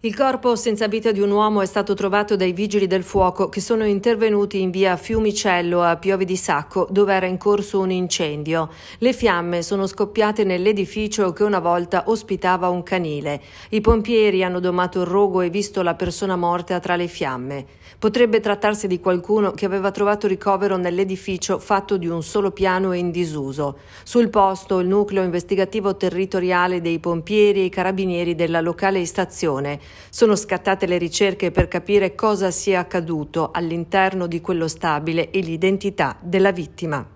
Il corpo senza vita di un uomo è stato trovato dai vigili del fuoco che sono intervenuti in via Fiumicello a Piove di Sacco dove era in corso un incendio. Le fiamme sono scoppiate nell'edificio che una volta ospitava un canile. I pompieri hanno domato il rogo e visto la persona morta tra le fiamme. Potrebbe trattarsi di qualcuno che aveva trovato ricovero nell'edificio fatto di un solo piano e in disuso. Sul posto il nucleo investigativo territoriale dei pompieri e carabinieri della locale stazione sono scattate le ricerche per capire cosa sia accaduto all'interno di quello stabile e l'identità della vittima.